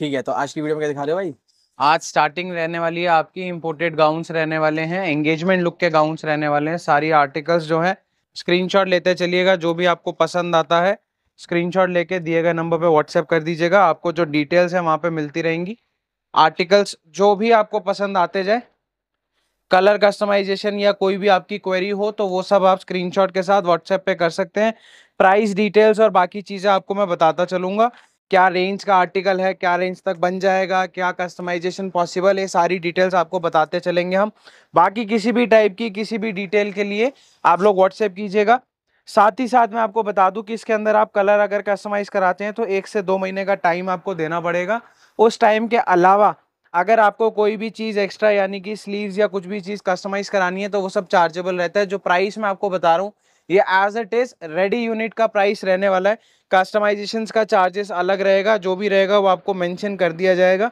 ठीक है तो आज की वीडियो में क्या दिखा रहे हो भाई आज स्टार्टिंग रहने वाली है आपकी इम्पोर्टेड गाउन रहने वाले हैं एंगेजमेंट लुक के गाउन रहने वाले हैं सारी आर्टिकल्स जो है स्क्रीनशॉट लेते चलिएगा जो भी आपको पसंद आता है स्क्रीनशॉट लेके दिए गए नंबर पे व्हाट्सएप कर दीजिएगा आपको जो डिटेल्स है वहाँ पे मिलती रहेंगी आर्टिकल्स जो भी आपको पसंद आते जाए कलर कस्टमाइजेशन या कोई भी आपकी क्वेरी हो तो वो सब आप स्क्रीनशॉट के साथ व्हाट्सएप पे कर सकते हैं प्राइस डिटेल्स और बाकी चीज़ें आपको मैं बताता चलूँगा क्या रेंज का आर्टिकल है क्या रेंज तक बन जाएगा क्या कस्टमाइजेशन पॉसिबल है सारी डिटेल्स आपको बताते चलेंगे हम बाकी किसी भी टाइप की किसी भी डिटेल के लिए आप लोग व्हाट्सएप कीजिएगा साथ ही साथ मैं आपको बता दूं कि इसके अंदर आप कलर अगर कस्टमाइज कराते हैं तो एक से दो महीने का टाइम आपको देना पड़ेगा उस टाइम के अलावा अगर आपको कोई भी चीज़ एक्स्ट्रा यानी कि स्लीव्स या कुछ भी चीज़ कस्टमाइज़ करानी है तो वो सब चार्जेबल रहता है जो प्राइस मैं आपको बता रहा हूँ ये as it is ready unit का प्राइस रहने वाला है कस्टमाइजेशन का चार्जेस अलग रहेगा जो भी रहेगा वो आपको मेंशन कर दिया जाएगा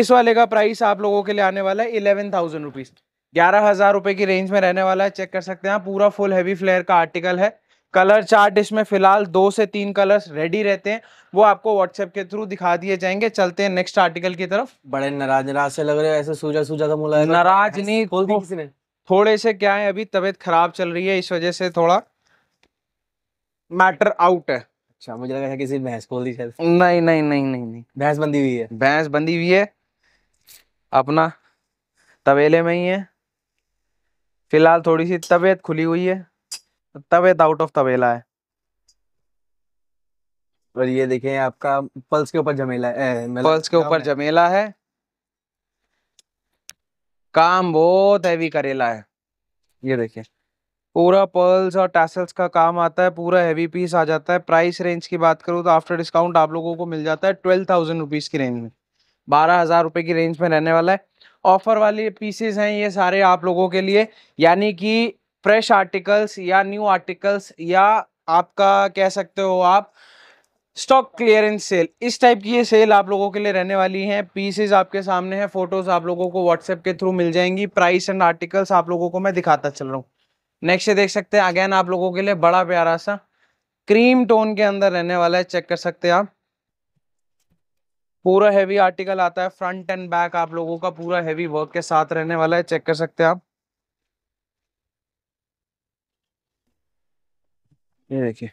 इस वाले का प्राइस आप लोगों के लिए आने वाला है इलेवन थाउजेंड रुपीज़ ग्यारह हज़ार रुपए की रेंज में रहने वाला है चेक कर सकते हैं पूरा फुल हैवी फ्लेयर का आर्टिकल है कलर चार्ट इसमें फिलहाल दो से तीन कलर्स रेडी रहते हैं वो आपको व्हाट्सएप के थ्रू दिखा दिए जाएंगे चलते हैं नेक्स्ट आर्टिकल की तरफ बड़े नाराज नाराज से लग रहे हैं ऐसे सूजा सूजा का नाराज नहीं थोड़े से क्या है अभी तबीयत खराब चल रही है इस वजह से थोड़ा मैटर आउट है अच्छा मुझे लगा किसी भैंस खोल दी शायद नहीं नहीं नहीं नहीं नहीं भैंस बंधी हुई है भैंस बंधी हुई है अपना तबेले में ही है फिलहाल थोड़ी सी तबीयत खुली हुई है तबीयत आउट ऑफ तबेला है और ये देखें आपका पल्स के ऊपर जमेला है पल्स मतलब के ऊपर जमेला है काम बहुत हैवी करेला है ये देखें पूरा पर्ल्स और टैसल्स का काम आता है पूरा हैवी पीस आ जाता है प्राइस रेंज की बात करूँ तो आफ्टर डिस्काउंट आप लोगों को मिल जाता है ट्वेल्व थाउजेंड रुपीज़ की रेंज में बारह हज़ार रुपये की रेंज में रहने वाला है ऑफर वाले पीसेज हैं ये सारे आप लोगों के लिए यानी कि फ्रेश आर्टिकल्स या न्यू आर्टिकल्स या आपका कह सकते हो आप स्टॉक क्लियरेंस सेल इस टाइप की ये सेल आप लोगों के लिए रहने वाली है पीसेज आपके सामने हैं फोटोज़ आप लोगों को व्हाट्सएप के थ्रू मिल जाएंगी प्राइस एंड आर्टिकल्स आप लोगों को मैं दिखाता चल रहा हूँ नेक्स्ट देख सकते हैं अगेन आप लोगों के लिए बड़ा प्यारा सा क्रीम टोन के अंदर रहने वाला है चेक कर सकते हैं आप पूरा हैवी आर्टिकल आता है फ्रंट एंड बैक आप लोगों का पूरा हैवी वर्क के साथ रहने वाला है चेक कर सकते हैं आप ये देखिए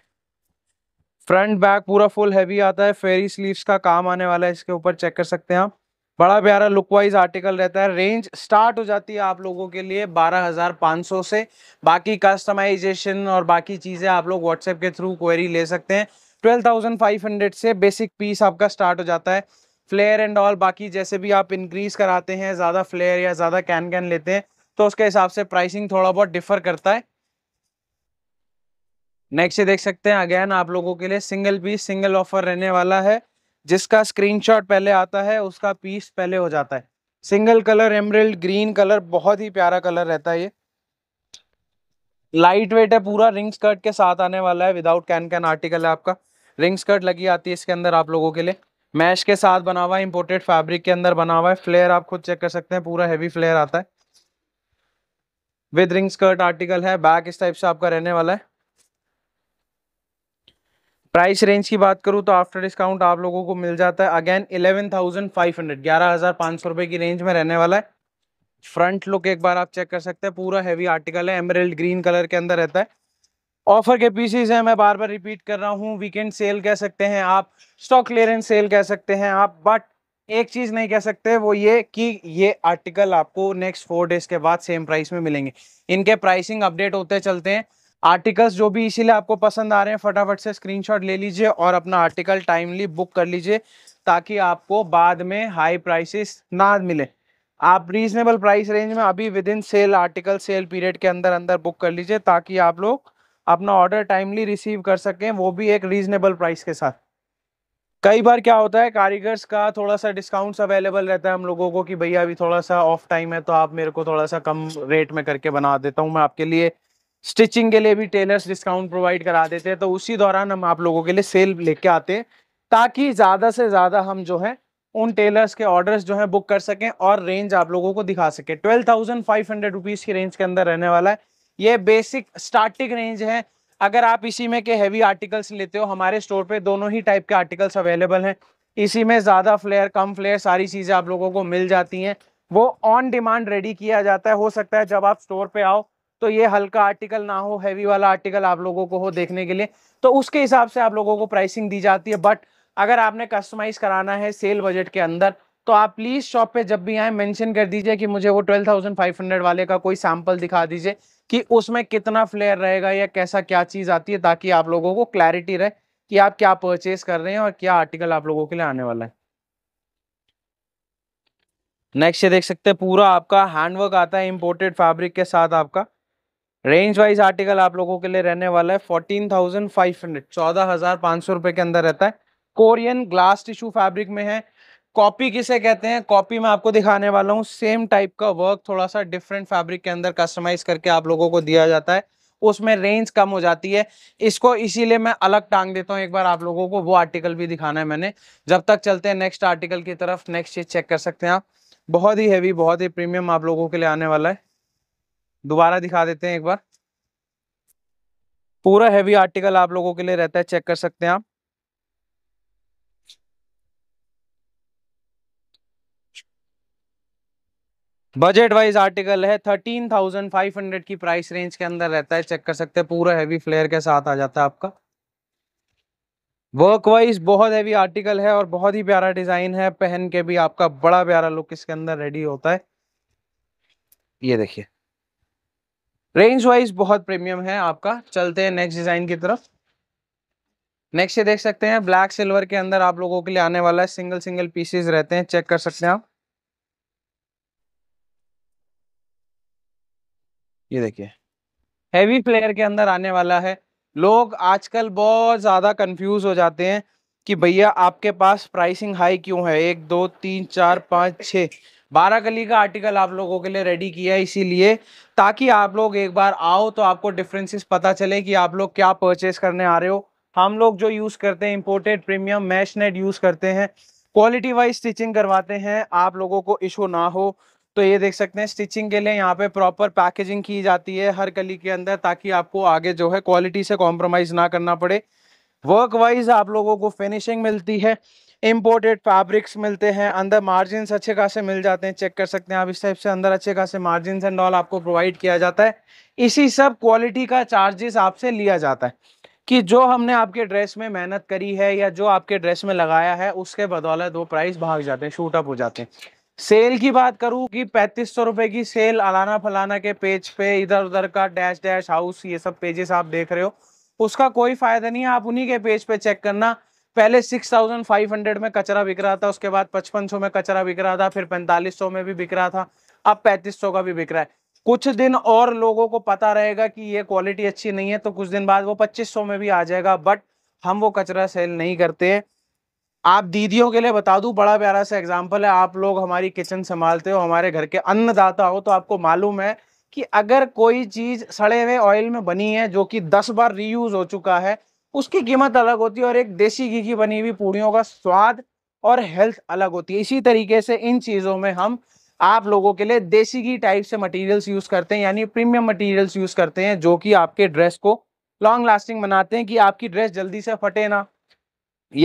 फ्रंट बैक पूरा फुल हैवी आता है फेरी स्लीव्स का काम आने वाला है इसके ऊपर चेक कर सकते हैं आप बड़ा प्यारा लुक वाइज आर्टिकल रहता है रेंज स्टार्ट हो जाती है आप लोगों के लिए 12,500 से बाकी कस्टमाइजेशन और बाकी चीज़ें आप लोग व्हाट्सएप के थ्रू क्वेरी ले सकते हैं 12,500 से बेसिक पीस आपका स्टार्ट हो जाता है फ्लेयर एंड ऑल बाकी जैसे भी आप इंक्रीज़ कराते हैं ज़्यादा फ्लेयर या ज़्यादा कैन कैन लेते हैं तो उसके हिसाब से प्राइसिंग थोड़ा बहुत डिफर करता है नेक्स्ट ये देख सकते हैं अगेन आप लोगों के लिए सिंगल पीस सिंगल ऑफर रहने वाला है जिसका स्क्रीनशॉट पहले आता है उसका पीस पहले हो जाता है single colour emerald green colour बहुत ही प्यारा कलर रहता है ये लाइट वेट है पूरा रिंग स्कर्ट के साथ आने वाला है विदाउट कैन कैन आर्टिकल है आपका रिंग स्कर्ट लगी आती है इसके अंदर आप लोगों के लिए मैश के साथ बना हुआ है इम्पोर्टेड फैब्रिक के अंदर बना हुआ है फ्लेयर आप खुद चेक कर सकते हैं पूरा हैवी फ्लेयर आता है विद रिंग स्कर्ट आर्टिकल है बैक इस टाइप से आपका रहने वाला है प्राइस रेंज की बात करूँ तो आफ्टर डिस्काउंट आप लोगों को मिल जाता है again eleven thousand five hundred ग्यारह हज़ार पाँच सौ रुपये की रेंज में रहने वाला है फ्रंट लुक एक बार आप चेक कर सकते हैं पूरा हैवी आर्टिकल है एमरेल्ड ग्रीन कलर के अंदर रहता है ऑफर के पीसीज हैं मैं बार बार रिपीट कर रहा हूँ वीकेंड सेल कह सकते हैं आप स्टॉक क्लियरेंस सेल कह सकते हैं आप बट एक चीज़ नहीं कह सकते वो ये कि ये आर्टिकल आपको नेक्स्ट फोर डेज के बाद सेम प्राइस में मिलेंगे इनके प्राइसिंग अपडेट होते चलते हैं आर्टिकल्स जो भी इसीलिए आपको पसंद आ रहे हैं फटाफट से स्क्रीनशॉट ले लीजिए और अपना आर्टिकल टाइमली बुक कर लीजिए ताकि आपको बाद में हाई प्राइसेस ना मिले आप रीजनेबल प्राइस रेंज में अभी within sale article sale period के अंदर अंदर बुक कर लीजिए ताकि आप लोग अपना ऑर्डर टाइमली रिसीव कर सकें वो भी एक रीजनेबल प्राइस के साथ कई बार क्या होता है कारीगर्स का थोड़ा सा डिस्काउंट्स अवेलेबल रहता है हम लोगों को कि भैया अभी थोड़ा सा ऑफ टाइम है तो आप मेरे को थोड़ा सा कम रेट में करके बना देता हूँ मैं आपके लिए स्टिचिंग के लिए भी टेलर्स डिस्काउंट प्रोवाइड करा देते हैं तो उसी दौरान हम आप लोगों के लिए सेल लेके आते हैं ताकि ज़्यादा से ज़्यादा हम जो है उन टेलर्स के ऑर्डर्स जो है बुक कर सकें और रेंज आप लोगों को दिखा सके twelve thousand five hundred rupees की रेंज के अंदर रहने वाला है ये बेसिक स्टार्टिंग रेंज है अगर आप इसी में के हैवी आर्टिकल्स लेते हो हमारे स्टोर पे दोनों ही टाइप के आर्टिकल्स अवेलेबल हैं इसी में ज़्यादा फ्लेयर कम फ्लेयर सारी चीज़ें आप लोगों को मिल जाती हैं वो ऑन डिमांड रेडी किया जाता है हो सकता है जब आप स्टोर पे आओ तो ये हल्का आर्टिकल ना हो हैवी वाला आर्टिकल आप लोगों को हो देखने के लिए तो उसके हिसाब से आप लोगों को प्राइसिंग दी जाती है बट अगर आपने कस्टमाइज कराना है सेल बजट के अंदर तो आप प्लीज़ शॉप पे जब भी आए मेंशन कर दीजिए कि मुझे वो 12,500 वाले का कोई सैम्पल दिखा दीजिए कि उसमें कितना फ्लेयर रहेगा या कैसा क्या चीज़ आती है ताकि आप लोगों को क्लैरिटी रहे कि आप क्या परचेज कर रहे हैं और क्या आर्टिकल आप लोगों के लिए आने वाला है नेक्स्ट ये देख सकते हैं पूरा आपका हैंडवर्क आता है इम्पोर्टेड फैब्रिक के साथ आपका रेंज वाइज आर्टिकल आप लोगों के लिए रहने वाला है फोर्टीन थाउजेंड फाइव हंड्रेड चौदह हजार पाँच सौ रुपए के अंदर रहता है कोरियन ग्लास टिश्यू फैब्रिक में है कॉपी किसे कहते हैं कॉपी में आपको दिखाने वाला हूँ सेम टाइप का वर्क थोड़ा सा डिफरेंट फैब्रिक के अंदर कस्टमाइज करके आप लोगों को दिया जाता है उसमें रेंज कम हो जाती है इसको इसीलिए मैं अलग टांग देता हूँ एक बार आप लोगों को वो आर्टिकल भी दिखाना है मैंने जब तक चलते हैं नेक्स्ट आर्टिकल की तरफ नेक्स्ट चीज चेक कर सकते हैं आप बहुत ही हैवी बहुत ही प्रीमियम आप लोगों के लिए आने वाला है दोबारा दिखा देते हैं एक बार पूरा हैवी आर्टिकल आप लोगों के लिए रहता है चेक कर सकते हैं आप बजट वाइज आर्टिकल है थर्टीन थाउजेंड फाइव हंड्रेड की प्राइस रेंज के अंदर रहता है चेक कर सकते हैं पूरा हैवी फ्लेयर के साथ आ जाता है आपका वर्क वाइज बहुत हैवी आर्टिकल है और बहुत ही प्यारा डिजाइन है पहन के भी आपका बड़ा प्यारा लुक इसके अंदर रेडी होता है ये देखिए रेंज वाइज बहुत प्रीमियम है आपका चलते हैं नेक्स्ट डिज़ाइन की तरफ नेक्स्ट ये देख सकते हैं ब्लैक सिल्वर के अंदर आप लोगों के लिए आने वाला है सिंगल सिंगल पीसेस रहते हैं चेक कर सकते हैं आप ये देखिए हैवी फ्लेयर के अंदर आने वाला है लोग आजकल बहुत ज़्यादा कंफ्यूज हो जाते हैं कि भैया आपके पास प्राइसिंग हाई क्यों है एक दो तीन चार पाँच छः गली का आर्टिकल आप लोगों के लिए रेडी किया है इसीलिए ताकि आप लोग एक बार आओ तो आपको डिफरेंसेस पता चले कि आप लोग क्या परचेस करने आ रहे हो हम लोग जो यूज़ करते हैं imported premium mesh net use करते हैं क्वालिटी वाइज स्टिचिंग करवाते हैं आप लोगों को इशू ना हो तो ये देख सकते हैं स्टिचिंग के लिए यहाँ पे प्रॉपर पैकेजिंग की जाती है हर कली के अंदर ताकि आपको आगे जो है क्वालिटी से कॉम्प्रोमाइज़ ना करना पड़े वर्क वाइज आप लोगों को फिनिशिंग मिलती है इम्पोर्टेड फैब्रिक्स मिलते हैं अंदर मार्जिन अच्छे खासे मिल जाते हैं चेक कर सकते हैं आप इस टाइप से अंदर अच्छे खासे मार्जिन एंड ऑल आपको प्रोवाइड किया जाता है इसी सब क्वालिटी का चार्जेस आपसे लिया जाता है कि जो हमने आपके ड्रेस में मेहनत करी है या जो आपके ड्रेस में लगाया है उसके बदौलत वो प्राइस भाग जाते हैं शूट अप हो जाते हैं सेल की बात करूँ कि पैंतीस सौ रुपए की सेल अलाना फलाना के पेज पे इधर उधर का डैश डैश हाउस ये सब पेजेस आप देख रहे हो उसका कोई फायदा नहीं है आप उन्हीं के पेज पे चेक करना पहले 6,500 में कचरा बिक रहा था उसके बाद 5500 में कचरा बिक रहा था फिर 4500 में भी बिक रहा था अब 3500 का भी बिक रहा है कुछ दिन और लोगों को पता रहेगा कि ये क्वालिटी अच्छी नहीं है तो कुछ दिन बाद वो 2500 में भी आ जाएगा बट हम वो कचरा सेल नहीं करते हैं आप दीदियों के लिए बता दूं बड़ा प्यारा सा एग्जाम्पल है आप लोग हमारी किचन संभालते हो हमारे घर के अन्नदाता हो तो आपको मालूम है कि अगर कोई चीज सड़े हुए ऑयल में बनी है जो कि दस बार रीयूज हो चुका है उसकी कीमत अलग होती है और एक देसी घी की बनी हुई पूड़ियों का स्वाद और हेल्थ अलग होती है इसी तरीके से इन चीज़ों में हम आप लोगों के लिए देसी घी टाइप से मटेरियल्स यूज़ करते हैं यानी प्रीमियम मटेरियल्स यूज़ करते हैं जो कि आपके ड्रेस को लॉन्ग लास्टिंग बनाते हैं कि आपकी ड्रेस जल्दी से फटे ना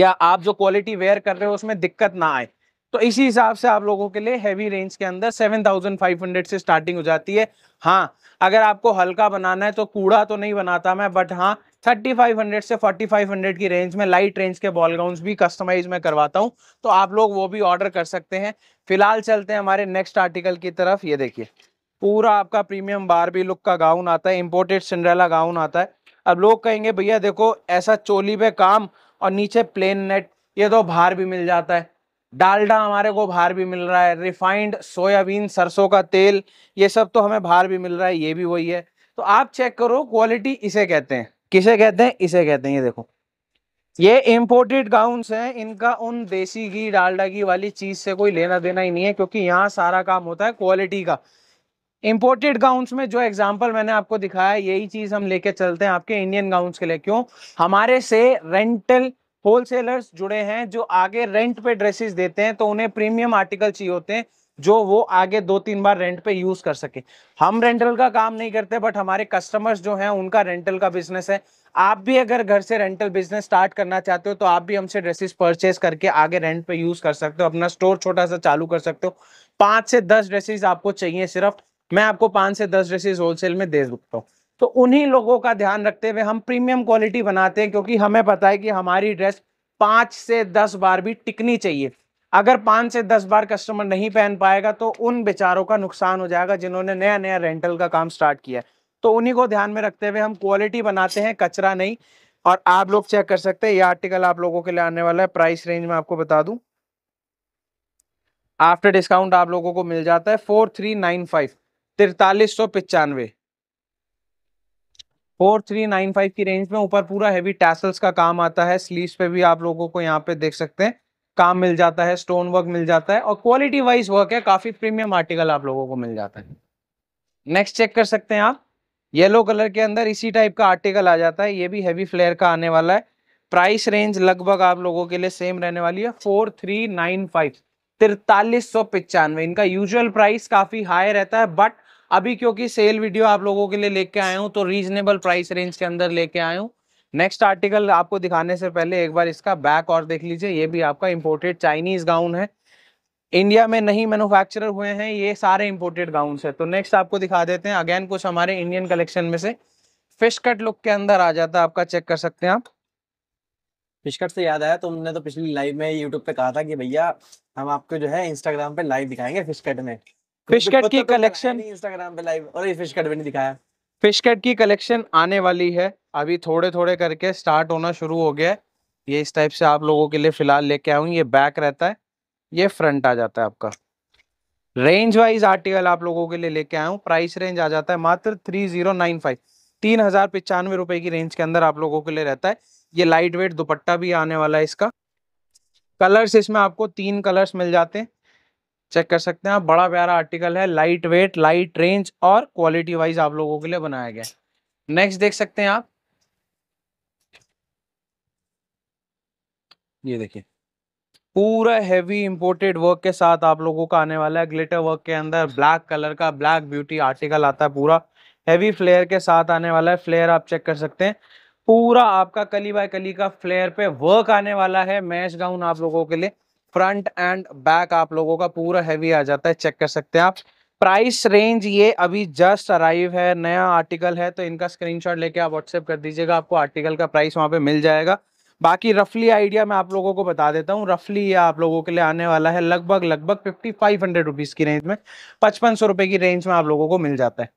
या आप जो क्वालिटी वेयर कर रहे हो उसमें दिक्कत ना आए तो इसी हिसाब से आप लोगों के लिए हैवी रेंज के अंदर 7500 से स्टार्टिंग हो जाती है हाँ अगर आपको हल्का बनाना है तो कूड़ा तो नहीं बनाता मैं बट हाँ 3500 से 4500 की रेंज में लाइट रेंज के बॉल गाउन भी कस्टमाइज में करवाता हूँ तो आप लोग वो भी ऑर्डर कर सकते हैं फिलहाल चलते हैं हमारे नेक्स्ट आर्टिकल की तरफ ये देखिए पूरा आपका प्रीमियम बारबी लुक का गाउन आता है इम्पोर्टेड सिंड्रेला गाउन आता है अब लोग कहेंगे भैया देखो ऐसा चोली पे काम और नीचे प्लेन नेट ये तो भार भी मिल जाता है डालडा हमारे को बाहर भी मिल रहा है रिफाइंड सोयाबीन सरसों का तेल ये सब तो हमें बाहर भी मिल रहा है ये भी वही है तो आप चेक करो क्वालिटी इसे कहते हैं किसे कहते हैं इसे कहते हैं ये देखो ये इम्पोर्टेड गाउन्स हैं इनका उन देसी घी डालडा घी वाली चीज़ से कोई लेना देना ही नहीं है क्योंकि यहाँ सारा काम होता है क्वालिटी का इम्पोर्टेड गाउन्स में जो एग्जाम्पल मैंने आपको दिखाया यही चीज़ हम लेके चलते हैं आपके इंडियन गाउन्स के लिए क्यों हमारे से रेंटल होलसेलर्स जुड़े हैं जो आगे रेंट पे ड्रेसेस देते हैं तो उन्हें प्रीमियम आर्टिकल चाहिए होते हैं जो वो आगे दो तीन बार रेंट पे यूज कर सके हम रेंटल का काम नहीं करते बट हमारे कस्टमर्स जो हैं उनका रेंटल का बिजनेस है आप भी अगर घर से रेंटल बिजनेस स्टार्ट करना चाहते हो तो आप भी हमसे ड्रेसेस परचेज करके आगे रेंट पे यूज कर सकते हो अपना स्टोर छोटा सा चालू कर सकते हो पांच से दस ड्रेसेस आपको चाहिए सिर्फ मैं आपको पांच से दस ड्रेसेस होलसेल में दे सकता हूँ तो उन्हीं लोगों का ध्यान रखते हुए हम प्रीमियम क्वालिटी बनाते हैं क्योंकि हमें पता है कि हमारी ड्रेस पाँच से दस बार भी टिकनी चाहिए अगर पाँच से दस बार कस्टमर नहीं पहन पाएगा तो उन बेचारों का नुकसान हो जाएगा जिन्होंने नया नया रेंटल का काम स्टार्ट किया है तो उन्हीं को ध्यान में रखते हुए हम क्वालिटी बनाते हैं कचरा नहीं और आप लोग चेक कर सकते हैं ये आर्टिकल आप लोगों के लिए आने वाला है प्राइस रेंज में आपको बता दू आफ्टर डिस्काउंट आप लोगों को मिल जाता है फोर थ्री नाइन फाइव तिरतालीस सौ पिचानवे फोर थ्री नाइन फाइव की रेंज में ऊपर पूरा हैवी टैसल्स का काम आता है स्लीव्स पे भी आप लोगों को यहाँ पे देख सकते हैं काम मिल जाता है स्टोन वर्क मिल जाता है और क्वालिटी वाइज वर्क है काफी प्रीमियम आर्टिकल आप लोगों को मिल जाता है नेक्स्ट चेक कर सकते हैं आप येलो कलर के अंदर इसी टाइप का आर्टिकल आ जाता है ये भी हैवी फ्लेयर का आने वाला है प्राइस रेंज लगभग आप लोगों के लिए सेम रहने वाली है फोर थ्री नाइन फाइव तिरतालीस सौ पिचानवे इनका यूजुअल प्राइस काफी हाई रहता है बट अभी क्योंकि सेल वीडियो आप लोगों के लिए लेके आया हूँ तो रीजनेबल प्राइस रेंज के अंदर लेके आया हूँ नेक्स्ट आर्टिकल आपको दिखाने से पहले एक बार इसका बैक और देख लीजिए ये भी आपका इम्पोर्टेड चाइनीज गाउन है इंडिया में नहीं मैन्युफैक्चरर हुए हैं ये सारे इम्पोर्टेड गाउन है तो नेक्स्ट आपको दिखा देते हैं अगेन कुछ हमारे इंडियन कलेक्शन में से फिश कट लुक के अंदर आ जाता है आपका चेक कर सकते हैं आप फिश कट से याद आया तुमने तो पिछली लाइव में यूट्यूब पे कहा था कि भैया हम आपको जो है इंस्टाग्राम पे लाइव दिखाएंगे फिश कट में फिश तो कट की तो कलेक्शन इंस्टाग्राम पे लाइव और ये फिश कट भी नहीं दिखाया फिश कट की कलेक्शन आने वाली है अभी थोड़े थोड़े करके स्टार्ट होना शुरू हो गया है ये इस टाइप से आप लोगों के लिए फिलहाल लेके आऊंगी ये बैक रहता है ये फ्रंट आ जाता है आपका रेंज वाइज आर्टिकल आप लोगों के लिए लेके आया हूँ प्राइस रेंज आ जाता है मात्र थ्री जीरो नाइन फाइव तीन हजार पिचानवे रुपए की रेंज के अंदर आप लोगों के लिए रहता है ये लाइट वेट दुपट्टा भी आने वाला है इसका कलर्स इसमें आपको तीन कलर्स मिल जाते हैं चेक कर सकते हैं आप बड़ा प्यारा आर्टिकल है लाइट वेट लाइट रेंज और क्वालिटी वाइज आप लोगों के लिए बनाया गया नेक्स्ट देख सकते हैं आप ये देखिए पूरा हैवी इंपोर्टेड वर्क के साथ आप लोगों का आने वाला है ग्लिटर वर्क के अंदर ब्लैक कलर का ब्लैक ब्यूटी आर्टिकल आता है पूरा हैवी फ्लेयर के साथ आने वाला है फ्लेयर आप चेक कर सकते हैं पूरा आपका कली बाय कली का फ्लेयर पे वर्क आने वाला है मैच गाउन आप लोगों के लिए फ्रंट एंड बैक आप लोगों का पूरा हैवी आ जाता है चेक कर सकते हैं आप प्राइस रेंज ये अभी जस्ट अराइव है नया आर्टिकल है तो इनका स्क्रीनशॉट लेके आप व्हाट्सएप कर दीजिएगा आपको आर्टिकल का प्राइस वहाँ पे मिल जाएगा बाकी रफली आइडिया मैं आप लोगों को बता देता हूँ रफली ये आप लोगों के लिए आने वाला है लगभग लगभग फिफ्टी फाइव हंड्रेड रुपीज़ की रेंज में पचपन सौ रुपए की रेंज में आप लोगों को मिल जाता है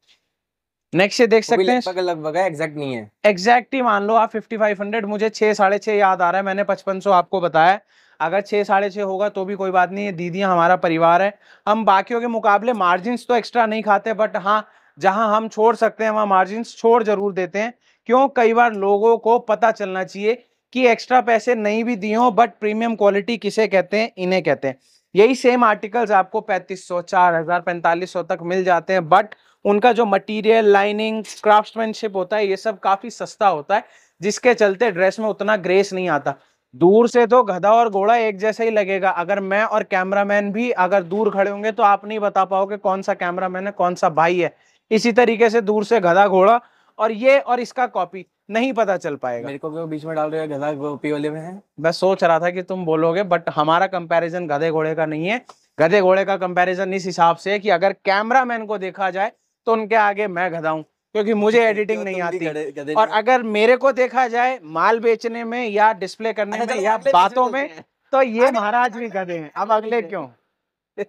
नेक्स्ट ये देख सकते हैं लगभग है एग्जैक्ट नहीं है एग्जैक्ट ही मान लो आप फिफ्टी फाइव हंड्रेड मुझे छह साढ़े याद आ रहा है मैंने पचपन सौ आपको बताया अगर छः साढ़े छः होगा तो भी कोई बात नहीं है दीदियाँ हमारा परिवार है हम बाकियों के मुकाबले मार्जिन तो एक्स्ट्रा नहीं खाते बट हाँ जहाँ हम छोड़ सकते हैं वहाँ मार्जिन छोड़ जरूर देते हैं क्यों कई बार लोगों को पता चलना चाहिए कि एक्स्ट्रा पैसे नहीं भी दिए हों बट प्रीमियम क्वालिटी किसे कहते हैं इन्हें कहते हैं यही सेम आर्टिकल्स आपको पैंतीस सौ चार हज़ार पैंतालीस सौ तक मिल जाते हैं बट उनका जो मटेरियल लाइनिंग क्राफ्टमैनशिप होता है ये सब काफ़ी सस्ता होता है जिसके चलते ड्रेस में उतना ग्रेस नहीं आता दूर से तो गधा और घोड़ा एक जैसे ही लगेगा अगर मैं और कैमरामैन भी अगर दूर खड़े होंगे तो आप नहीं बता पाओगे कौन सा कैमरामैन है कौन सा भाई है इसी तरीके से दूर से गधा घोड़ा और ये और इसका कॉपी नहीं पता चल पाएगा मेरे को भी बीच में डाल रहे गधा कॉपी वाले में है मैं सोच रहा था कि तुम बोलोगे बट हमारा कंपेरिजन गधे घोड़े का नहीं है गधे घोड़े का कंपेरिजन इस हिसाब से है कि अगर कैमरा को देखा जाए तो उनके आगे मैं गधा हूँ क्योंकि तो मुझे एडिटिंग नहीं आती और अगर मेरे को देखा जाए माल बेचने में या डिस्प्ले करने में या बातों में तो, तो, तो ये महाराज भी गधे हैं अब अगले क्यों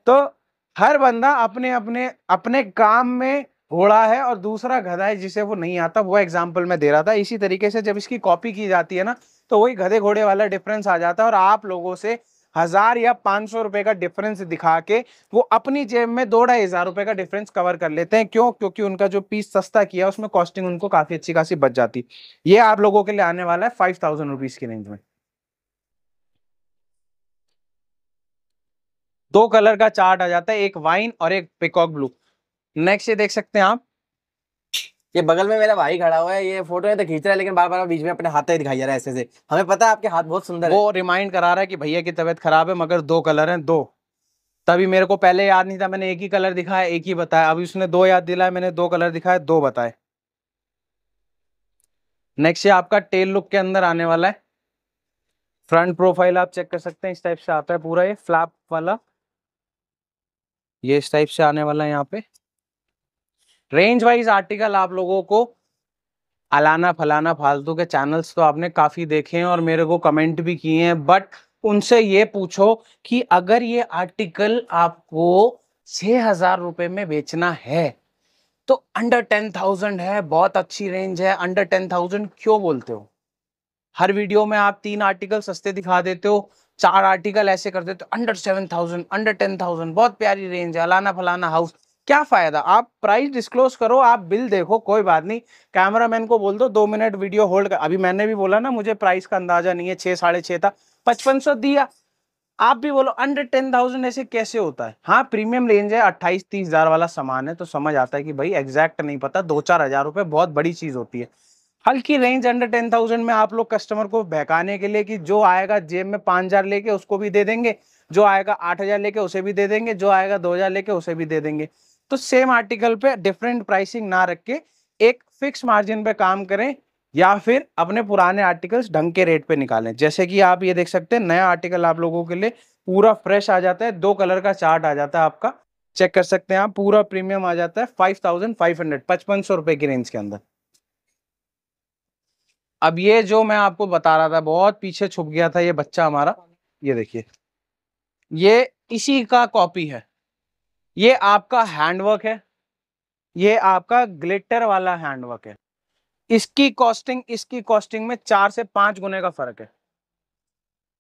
तो हर बंदा अपने अपने अपने काम में घोड़ा है और दूसरा गधा है जिसे वो नहीं आता वो एग्जाम्पल में दे रहा था इसी तरीके से जब इसकी कॉपी की जाती है ना तो वही गधे घोड़े वाला डिफरेंस आ जाता है और आप लोगों से हजार या पांच सौ रुपए का डिफरेंस दिखा के वो अपनी जेब में दो ढाई हजार रुपए का डिफरेंस कवर कर लेते हैं क्यों क्योंकि उनका जो पीस सस्ता किया उसमें कॉस्टिंग उनको काफी अच्छी खासी बच जाती ये आप लोगों के लिए आने वाला है फाइव थाउजेंड रुपीज की रेंज में दो कलर का चार्ट आ जाता है एक वाइन और एक पिकॉक ब्लू नेक्स्ट ये देख सकते हैं आप ये बगल में मेरा भाई खड़ा हुआ है ये फोटो है तो खींच रहा है लेकिन बार बार बीच में अपने हाथ दिखाई जा रहा है ऐसे से हमें पता है आपके हाथ बहुत सुंदर वो रिमाइंड करा रहा है कि भैया की तबियत खराब है मगर दो कलर है दो तभी मेरे को पहले याद नहीं था मैंने एक ही कलर दिखाया एक ही बताया अभी उसने दो याद दिलाए मैंने दो कलर दिखाया दो बताए नेक्स्ट ये आपका टेल लुक के अंदर आने वाला है फ्रंट प्रोफाइल आप चेक कर सकते हैं इस टाइप से आता है पूरा ये फ्लैप वाला ये इस टाइप से आने वाला है यहाँ पे रेंज वाइज आर्टिकल आप लोगों को अलाना फलाना फालतू के चैनल्स तो आपने काफ़ी देखे हैं और मेरे को कमेंट भी किए हैं बट उनसे ये पूछो कि अगर ये आर्टिकल आपको छ हज़ार रुपए में बेचना है तो अंडर टेन थाउजेंड है बहुत अच्छी रेंज है अंडर टेन थाउजेंड क्यों बोलते हो हर वीडियो में आप तीन आर्टिकल सस्ते दिखा देते हो चार आर्टिकल ऐसे कर देते हो under seven thousand under ten thousand बहुत प्यारी रेंज है अलाना फलाना हाउस क्या फायदा आप प्राइस डिस्क्लोज करो आप बिल देखो कोई बात नहीं कैमरामैन को बोल दो दो मिनट वीडियो होल्ड कर अभी मैंने भी बोला ना मुझे प्राइस का अंदाजा नहीं है छह साढ़े छह था पचपन सौ दिया आप भी बोलो अंडर टेन थाउजेंड ऐसे कैसे होता है हाँ प्रीमियम रेंज है अट्ठाईस तीस हजार वाला सामान है तो समझ आता है कि भाई एग्जैक्ट नहीं पता दो चार हजार रुपए बहुत बड़ी चीज़ होती है हल्की रेंज अंडर टेन थाउजेंड में आप लोग कस्टमर को बहकाने के लिए कि जो आएगा जेब में पांच हजार लेके उसको भी दे देंगे जो आएगा आठ हजार लेके उसे भी दे देंगे जो आएगा दो हजार लेके उसे भी दे देंगे तो सेम आर्टिकल पे डिफरेंट प्राइसिंग ना रख के एक फिक्स मार्जिन पे काम करें या फिर अपने पुराने आर्टिकल्स ढंग के रेट पे निकालें जैसे कि आप ये देख सकते हैं नया आर्टिकल आप लोगों के लिए पूरा फ्रेश आ जाता है दो कलर का चार्ट आ जाता है आपका चेक कर सकते हैं आप पूरा प्रीमियम आ जाता है फाइव थाउजेंड फाइव हंड्रेड पचपन सौ रुपए की रेंज के अंदर अब ये जो मैं आपको बता रहा था बहुत पीछे छुप गया था ये बच्चा हमारा ये देखिए ये इसी का कॉपी है ये आपका हैंडवर्क है ये आपका ग्लिटर वाला हैंडवर्क है इसकी कॉस्टिंग इसकी कॉस्टिंग में चार से पांच गुने का फर्क है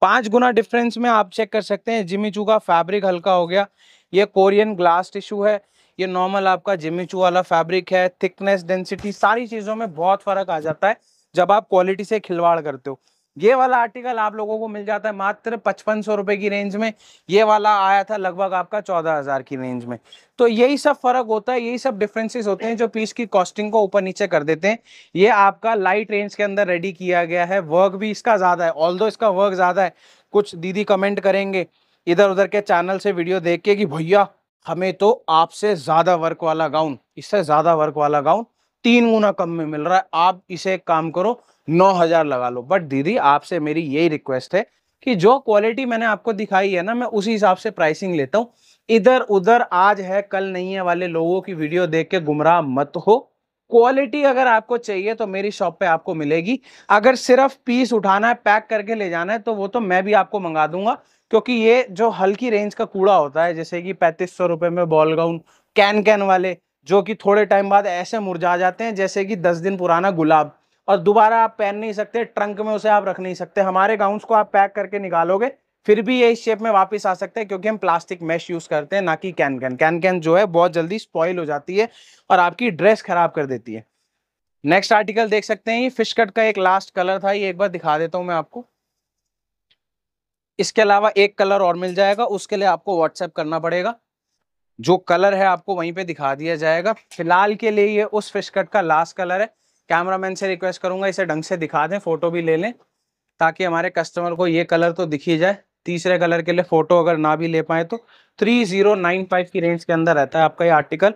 पांच गुना डिफरेंस में आप चेक कर सकते हैं चू का फैब्रिक हल्का हो गया ये कोरियन ग्लास टिश्यू है ये नॉर्मल आपका चू वाला फैब्रिक है थिकनेस डेंसिटी सारी चीज़ों में बहुत फर्क आ जाता है जब आप क्वालिटी से खिलवाड़ करते हो ये वाला आर्टिकल आप लोगों को मिल जाता है मात्र पचपन सौ रुपए की रेंज में ये वाला आया था लगभग आपका चौदह हजार की रेंज में तो यही सब फर्क होता है यही सब डिफरेंसेस होते हैं जो पीस की कॉस्टिंग को ऊपर नीचे कर देते हैं ये आपका लाइट रेंज के अंदर रेडी किया गया है वर्क भी इसका ज्यादा है ऑल इसका वर्क ज्यादा है कुछ दीदी कमेंट करेंगे इधर उधर के चैनल से वीडियो देख के कि भैया हमें तो आपसे ज्यादा वर्क वाला गाउन इससे ज्यादा वर्क वाला गाउन तीन गुना कम में मिल रहा है आप इसे काम करो नौ हजार लगा लो बट दीदी आपसे मेरी यही रिक्वेस्ट है कि जो क्वालिटी मैंने आपको दिखाई है ना मैं उसी हिसाब से प्राइसिंग लेता हूँ इधर उधर आज है कल नहीं है वाले लोगों की वीडियो देख के गुमराह मत हो क्वालिटी अगर आपको चाहिए तो मेरी शॉप पे आपको मिलेगी अगर सिर्फ पीस उठाना है पैक करके ले जाना है तो वो तो मैं भी आपको मंगा दूंगा क्योंकि ये जो हल्की रेंज का कूड़ा होता है जैसे कि पैंतीस सौ रुपए में बॉल गाउन कैन कैन वाले जो कि थोड़े टाइम बाद ऐसे मुरझा जाते हैं जैसे कि दस दिन पुराना गुलाब और दोबारा आप पहन नहीं सकते ट्रंक में उसे आप रख नहीं सकते हमारे गाउन्स को आप पैक करके निकालोगे फिर भी ये इस शेप में वापस आ सकते हैं क्योंकि हम प्लास्टिक मैश यूज़ करते हैं ना कि कैन कैन कैन कैन जो है बहुत जल्दी स्पॉइल हो जाती है और आपकी ड्रेस खराब कर देती है नेक्स्ट आर्टिकल देख सकते हैं ये फिश कट का एक लास्ट कलर था ये एक बार दिखा देता हूँ मैं आपको इसके अलावा एक कलर और मिल जाएगा उसके लिए आपको व्हाट्सएप करना पड़ेगा जो कलर है आपको वहीं पे दिखा दिया जाएगा फिलहाल के लिए ये उस फिश कट का लास्ट कलर है कैमरामैन से रिक्वेस्ट करूंगा इसे ढंग से दिखा दें फोटो भी ले लें ताकि हमारे कस्टमर को ये कलर तो दिखी जाए तीसरे कलर के लिए फोटो अगर ना भी ले पाए तो थ्री जीरो नाइन फाइव की रेंज के अंदर रहता है आपका ये आर्टिकल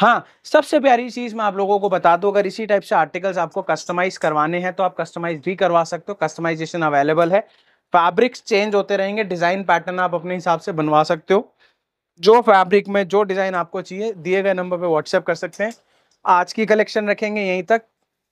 हाँ सबसे प्यारी चीज़ मैं आप लोगों को बता दू अगर इसी टाइप से आर्टिकल्स आपको कस्टमाइज करवाने हैं तो आप कस्टमाइज भी करवा सकते हो कस्टमाइजेशन अवेलेबल है फैब्रिक्स चेंज होते रहेंगे डिज़ाइन पैटर्न आप अपने हिसाब से बनवा सकते हो जो फैब्रिक में जो डिज़ाइन आपको चाहिए दिए गए नंबर पे व्हाट्सएप कर सकते हैं आज की कलेक्शन रखेंगे यहीं तक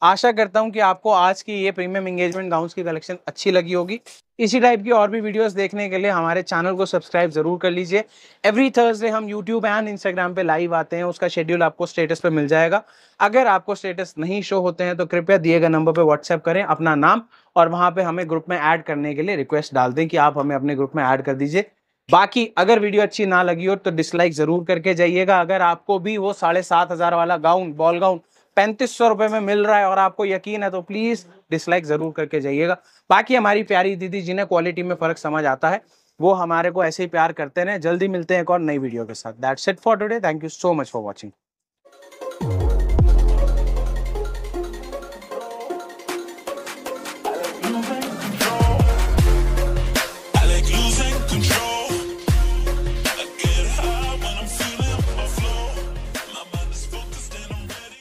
आशा करता हूं कि आपको आज की ये प्रीमियम इंगेजमेंट गाउन्स की कलेक्शन अच्छी लगी होगी इसी टाइप की और भी वीडियोस देखने के लिए हमारे चैनल को सब्सक्राइब जरूर कर लीजिए एवरी थर्सडे हम यूट्यूब एंड इंस्टाग्राम पे लाइव आते हैं उसका शेड्यूल आपको स्टेटस पे मिल जाएगा अगर आपको स्टेटस नहीं शो होते हैं तो कृपया दिए गए नंबर पर व्हाट्सएप करें अपना नाम और वहाँ पर हमें ग्रुप में ऐड करने के लिए रिक्वेस्ट डाल दें कि आप हमें अपने ग्रुप में ऐड कर दीजिए बाकी अगर वीडियो अच्छी ना लगी हो तो डिसलाइक ज़रूर करके जाइएगा अगर आपको भी वो साढ़े सात हज़ार वाला गाउन बॉल गाउन पैंतीस सौ रुपये में मिल रहा है और आपको यकीन है तो प्लीज़ डिसलाइक ज़रूर करके जाइएगा बाकी हमारी प्यारी दीदी जिन्हें क्वालिटी में फ़र्क समझ आता है वो हमारे को ऐसे ही प्यार करते रहे जल्दी मिलते हैं एक और नई वीडियो के साथ that's it for today thank you so much for watching